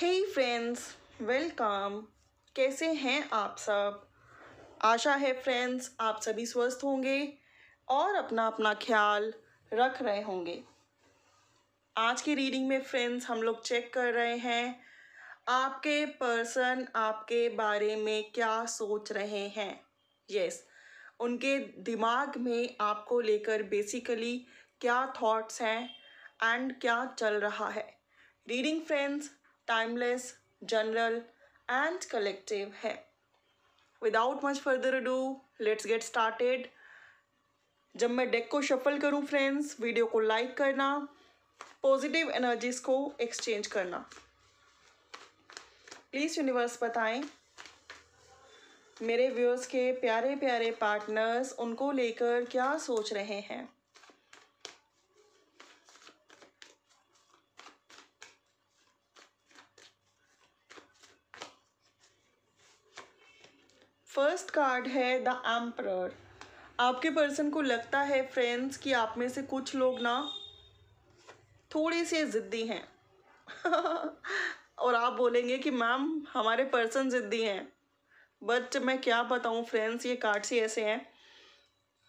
हे friends welcome कैसे हैं आप सब आशा है फ्रेंड्स आप सभी स्वस्थ होंगे और अपना अपना ख्याल रख रहे होंगे आज की रीडिंग में फ्रेंड्स हम लोग चेक कर रहे हैं आपके पर्सन आपके बारे में क्या सोच रहे हैं यस yes, उनके दिमाग में आपको लेकर बेसिकली क्या थॉट्स हैं एंड क्या चल रहा है reading friends timeless general and collective है without much further do let's get started जब मैं डेक को शफल करूं फ्रेंड्स वीडियो को लाइक करना पॉजिटिव एनर्जीज को एक्सचेंज करना प्लीज़ यूनिवर्स बताएं मेरे व्यूअर्स के प्यारे प्यारे पार्टनर्स उनको लेकर क्या सोच रहे हैं फर्स्ट कार्ड है द एम्प्रर आपके पर्सन को लगता है फ्रेंड्स कि आप में से कुछ लोग ना थोड़े से ज़िद्दी हैं और आप बोलेंगे कि मैम हमारे पर्सन ज़िद्दी हैं बट मैं क्या बताऊं फ्रेंड्स ये कार्ड से ऐसे हैं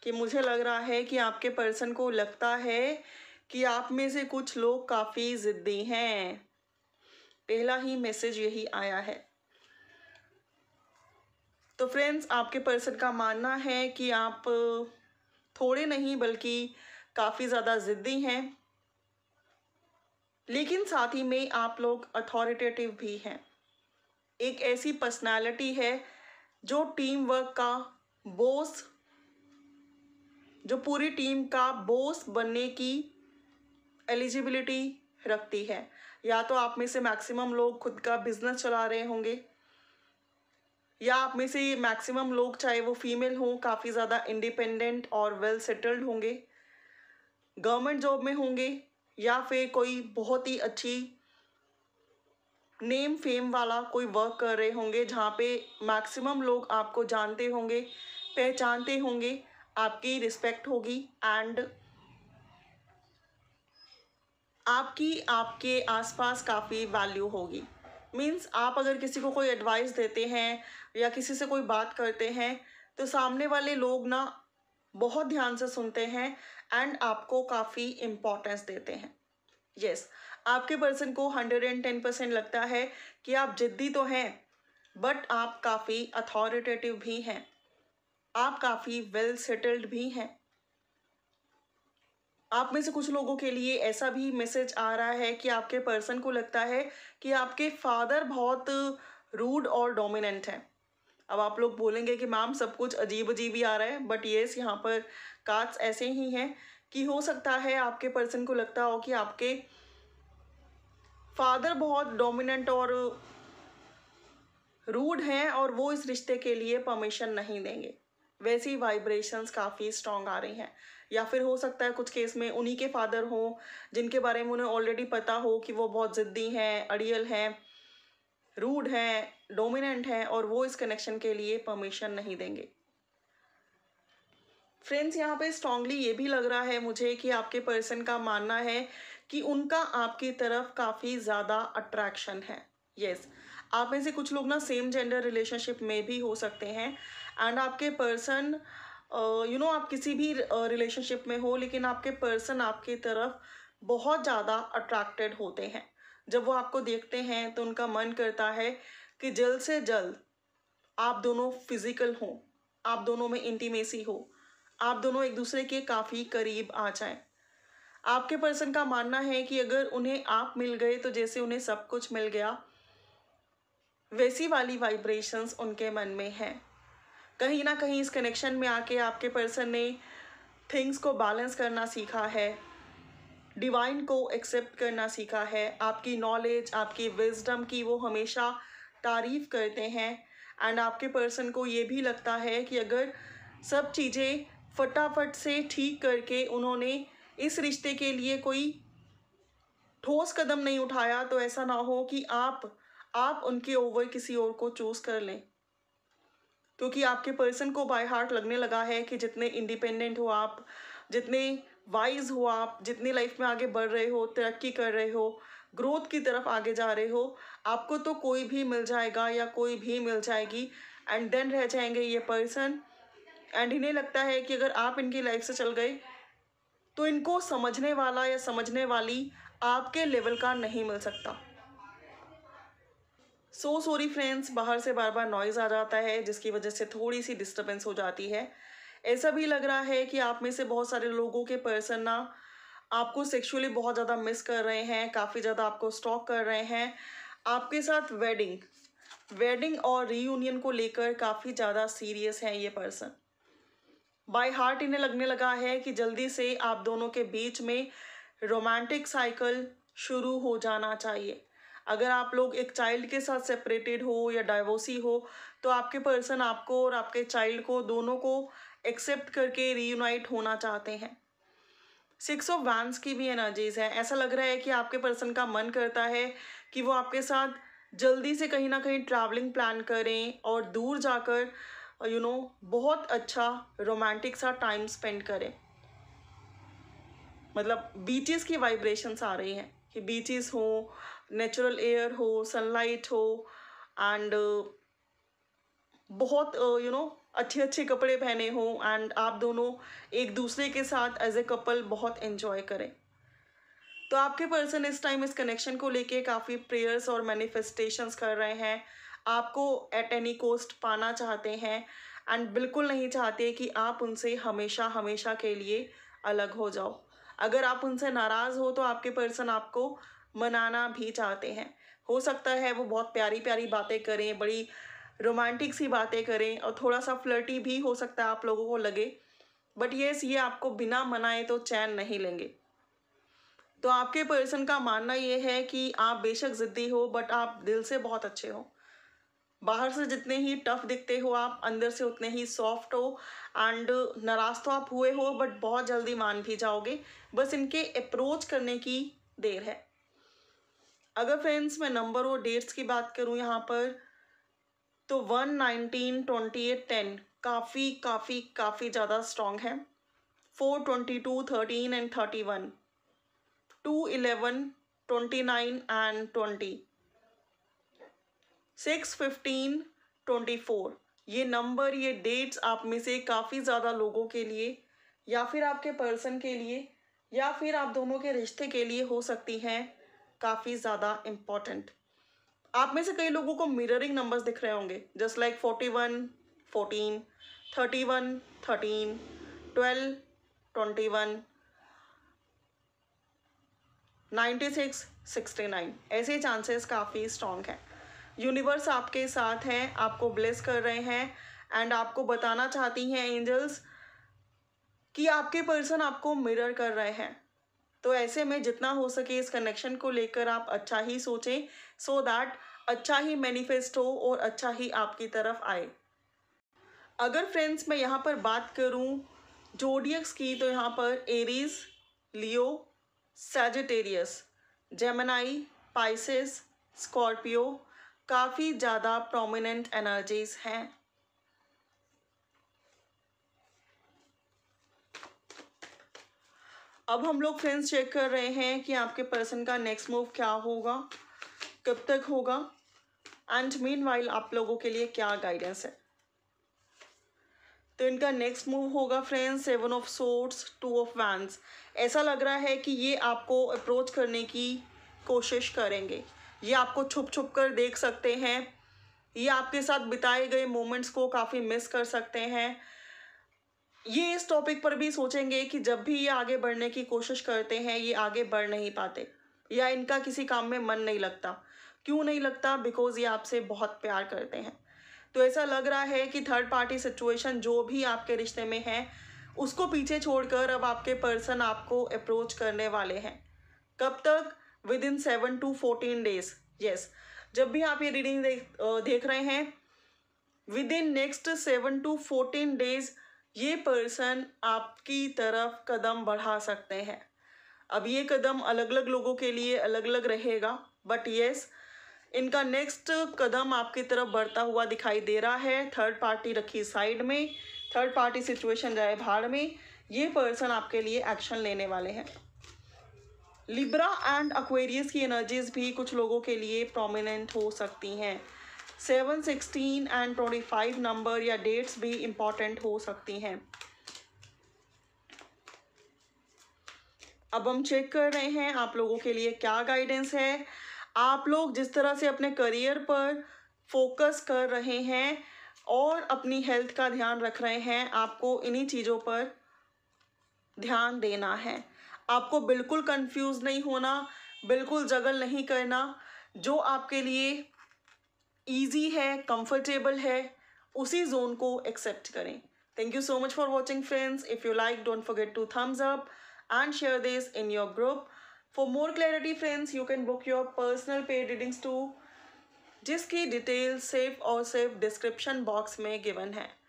कि मुझे लग रहा है कि आपके पर्सन को लगता है कि आप में से कुछ लोग काफ़ी ज़िद्दी हैं पहला ही मैसेज यही आया है तो फ्रेंड्स आपके पर्सन का मानना है कि आप थोड़े नहीं बल्कि काफ़ी ज़्यादा ज़िद्दी हैं लेकिन साथ ही में आप लोग अथॉरिटेटिव भी हैं एक ऐसी पर्सनालिटी है जो टीम वर्क का बोस जो पूरी टीम का बोस बनने की एलिजिबिलिटी रखती है या तो आप में से मैक्सिमम लोग खुद का बिजनेस चला रहे होंगे या आप में से मैक्सिमम लोग चाहे वो फीमेल हों काफ़ी ज़्यादा इंडिपेंडेंट और वेल सेटल्ड होंगे गवर्नमेंट जॉब में होंगे या फिर कोई बहुत ही अच्छी नेम फेम वाला कोई वर्क कर रहे होंगे जहाँ पे मैक्सिमम लोग आपको जानते होंगे पहचानते होंगे आपकी रिस्पेक्ट होगी एंड आपकी आपके आसपास काफ़ी वैल्यू होगी मीन्स आप अगर किसी को कोई एडवाइस देते हैं या किसी से कोई बात करते हैं तो सामने वाले लोग ना बहुत ध्यान से सुनते हैं एंड आपको काफ़ी इम्पोर्टेंस देते हैं यस yes, आपके पर्सन को हंड्रेड एंड टेन परसेंट लगता है कि आप जिद्दी तो हैं बट आप काफ़ी अथॉरिटेटिव भी हैं आप काफ़ी वेल सेटल्ड भी हैं आप में से कुछ लोगों के लिए ऐसा भी मैसेज आ रहा है कि आपके पर्सन को लगता है कि आपके फादर बहुत रूड और डोमिनेंट हैं अब आप लोग बोलेंगे कि मैम सब कुछ अजीब अजीब ही आ रहा है बट येस यहाँ पर काट्स ऐसे ही हैं कि हो सकता है आपके पर्सन को लगता हो कि आपके फादर बहुत डोमिनेंट और रूड हैं और वो इस रिश्ते के लिए परमिशन नहीं देंगे वैसी वाइब्रेशंस काफ़ी स्ट्रॉन्ग आ रही हैं या फिर हो सकता है कुछ केस में उन्हीं के फादर हों जिनके बारे में उन्हें ऑलरेडी पता हो कि वो बहुत ज़िद्दी हैं अड़ियल हैं रूड हैं डोमिनेंट हैं और वो इस कनेक्शन के लिए परमिशन नहीं देंगे फ्रेंड्स यहाँ पे स्ट्रांगली ये भी लग रहा है मुझे कि आपके पर्सन का मानना है कि उनका आपकी तरफ काफ़ी ज़्यादा अट्रैक्शन है यस yes. आप में से कुछ लोग ना सेम जेंडर रिलेशनशिप में भी हो सकते हैं एंड आपके पर्सन यू नो आप किसी भी रिलेशनशिप में हो लेकिन आपके पर्सन आपकी तरफ बहुत ज़्यादा अट्रैक्टेड होते हैं जब वो आपको देखते हैं तो उनका मन करता है कि जल्द से जल्द आप दोनों फिज़िकल हों आप दोनों में इंटीमेसी हो आप दोनों एक दूसरे के काफ़ी करीब आ जाएं आपके पर्सन का मानना है कि अगर उन्हें आप मिल गए तो जैसे उन्हें सब कुछ मिल गया वैसी वाली वाइब्रेशंस उनके मन में हैं कहीं ना कहीं इस कनेक्शन में आके आपके पर्सन ने थिंग्स को बैलेंस करना सीखा है डिवाइन को एक्सेप्ट करना सीखा है आपकी नॉलेज आपकी विजडम की वो हमेशा तारीफ करते हैं एंड आपके पर्सन को ये भी लगता है कि अगर सब चीज़ें फटाफट से ठीक करके उन्होंने इस रिश्ते के लिए कोई ठोस कदम नहीं उठाया तो ऐसा ना हो कि आप आप उनके ओवर किसी और को चूज़ कर लें क्योंकि आपके पर्सन को बाय हार्ट लगने लगा है कि जितने इंडिपेंडेंट हो आप जितने वाइज हो आप जितनी लाइफ में आगे बढ़ रहे हो तरक्की कर रहे हो ग्रोथ की तरफ आगे जा रहे हो आपको तो कोई भी मिल जाएगा या कोई भी मिल जाएगी एंड देन रह जाएंगे ये पर्सन एंड इन्हें लगता है कि अगर आप इनकी लाइफ से चल गए तो इनको समझने वाला या समझने वाली आपके लेवल का नहीं मिल सकता सो सॉरी फ्रेंड्स बाहर से बार बार नॉइज़ आ जाता है जिसकी वजह से थोड़ी सी डिस्टर्बेंस हो जाती है ऐसा भी लग रहा है कि आप में से बहुत सारे लोगों के पर्सन ना आपको सेक्सुअली बहुत ज़्यादा मिस कर रहे हैं काफ़ी ज़्यादा आपको स्टॉक कर रहे हैं आपके साथ वेडिंग वेडिंग और रीयूनियन को लेकर काफ़ी ज़्यादा सीरियस हैं ये पर्सन बाय हार्ट इन्हें लगने लगा है कि जल्दी से आप दोनों के बीच में रोमांटिक साइकिल शुरू हो जाना चाहिए अगर आप लोग एक चाइल्ड के साथ सेपरेटेड हो या डाइवोर्सी हो तो आपके पर्सन आपको और आपके चाइल्ड को दोनों को एक्सेप्ट करके रीयूनाइट होना चाहते हैं सिक्स ऑफ वैंस की भी एनर्जीज है ऐसा लग रहा है कि आपके पर्सन का मन करता है कि वो आपके साथ जल्दी से कहीं ना कहीं ट्रैवलिंग प्लान करें और दूर जाकर यू नो बहुत अच्छा रोमांटिक सा टाइम स्पेंड करें मतलब बीचेस की वाइब्रेशंस आ रही हैं कि बीचेस हों नेचुरल एयर हो सनलाइट हो एंड uh, बहुत यू uh, नो अच्छे अच्छे कपड़े पहने हो एंड आप दोनों एक दूसरे के साथ एज ए कपल बहुत इन्जॉय करें तो आपके पर्सन इस टाइम इस कनेक्शन को लेके काफ़ी प्रेयर्स और मैनिफेस्टेशंस कर रहे हैं आपको एट एनी कोस्ट पाना चाहते हैं एंड बिल्कुल नहीं चाहते कि आप उनसे हमेशा हमेशा के लिए अलग हो जाओ अगर आप उनसे नाराज़ हो तो आपके पर्सन आपको मनाना भी चाहते हैं हो सकता है वो बहुत प्यारी प्यारी बातें करें बड़ी रोमांटिक सी बातें करें और थोड़ा सा फ्लर्टी भी हो सकता है आप लोगों को लगे बट येस ये आपको बिना मनाए तो चैन नहीं लेंगे तो आपके पर्सन का मानना ये है कि आप बेशक ज़िद्दी हो बट आप दिल से बहुत अच्छे हो बाहर से जितने ही टफ दिखते हो आप अंदर से उतने ही सॉफ्ट हो एंड नाराज़ तो आप हुए हो बट बहुत जल्दी मान भी जाओगे बस इनके अप्रोच करने की देर है अगर फ्रेंड्स मैं नंबर और डेट्स की बात करूँ यहाँ पर तो one nineteen twenty eight ten काफ़ी काफ़ी काफ़ी ज़्यादा स्ट्रॉन्ग है four twenty two thirteen and thirty one two eleven twenty nine and twenty six fifteen twenty four ये नंबर ये डेट्स आप में से काफ़ी ज़्यादा लोगों के लिए या फिर आपके पर्सन के लिए या फिर आप दोनों के रिश्ते के लिए हो सकती हैं काफ़ी ज़्यादा इम्पॉर्टेंट आप में से कई लोगों को मिररिंग नंबर्स दिख रहे होंगे just like forty one fourteen thirty one thirteen twelve twenty one ninety six sixty nine ऐसे चांसेस काफ़ी स्ट्रॉन्ग हैं यूनिवर्स आपके साथ हैं आपको ब्लेस कर रहे हैं एंड आपको बताना चाहती हैं एंजल्स कि आपके पर्सन आपको मिरर कर रहे हैं तो ऐसे में जितना हो सके इस कनेक्शन को लेकर आप अच्छा ही सोचें सो so दैट अच्छा ही मैनिफेस्ट हो और अच्छा ही आपकी तरफ आए अगर फ्रेंड्स मैं यहाँ पर बात करूँ जोडियक्स की तो यहाँ पर Aries Leo Sagittarius Gemini Pisces Scorpio काफ़ी ज़्यादा प्रोमिनेंट एनर्जीज़ हैं अब हम लोग फ्रेंड्स चेक कर रहे हैं कि आपके पर्सन का नेक्स्ट मूव क्या होगा कब तक होगा एंड मीन वाइल आप लोगों के लिए क्या गाइडेंस है तो इनका नेक्स्ट मूव होगा friends seven of swords two of wands ऐसा लग रहा है कि ये आपको अप्रोच करने की कोशिश करेंगे ये आपको छुप छुप कर देख सकते हैं ये आपके साथ बिताए गए मोमेंट्स को काफ़ी मिस कर सकते हैं ये इस टॉपिक पर भी सोचेंगे कि जब भी ये आगे बढ़ने की कोशिश करते हैं ये आगे बढ़ नहीं पाते या इनका किसी काम में मन नहीं लगता क्यों नहीं लगता बिकॉज ये आपसे बहुत प्यार करते हैं तो ऐसा लग रहा है कि थर्ड पार्टी सिचुएशन जो भी आपके रिश्ते में है उसको पीछे छोड़कर अब आपके पर्सन आपको अप्रोच करने वाले हैं कब तक within seven to fourteen days yes जब भी आप ये रीडिंग देख देख रहे हैं within next seven to fourteen days ये पर्सन आपकी तरफ कदम बढ़ा सकते हैं अब ये कदम अलग अलग लोगों के लिए अलग अलग रहेगा बट येस इनका नेक्स्ट कदम आपकी तरफ बढ़ता हुआ दिखाई दे रहा है थर्ड पार्टी रखी साइड में थर्ड पार्टी सिचुएशन जाए भाड़ में ये पर्सन आपके लिए एक्शन लेने वाले हैं लिब्रा एंड अक्वेरियस की एनर्जीज भी कुछ लोगों के लिए प्रोमिनेंट हो सकती हैं seven sixteen and twenty five number या डेट्स भी इम्पॉर्टेंट हो सकती हैं अब हम चेक कर रहे हैं आप लोगों के लिए क्या गाइडेंस है आप लोग जिस तरह से अपने करियर पर फोकस कर रहे हैं और अपनी हेल्थ का ध्यान रख रहे हैं आपको इन्हीं चीज़ों पर ध्यान देना है आपको बिल्कुल कंफ्यूज नहीं होना बिल्कुल जगल नहीं करना जो आपके लिए ईजी है कंफर्टेबल है उसी जोन को एक्सेप्ट करें thank you so much for watching friends if you like don't forget to thumbs up and share this in your group for more clarity friends you can book your personal paid readings too जिसकी detail सेफ और सेफ description box में given है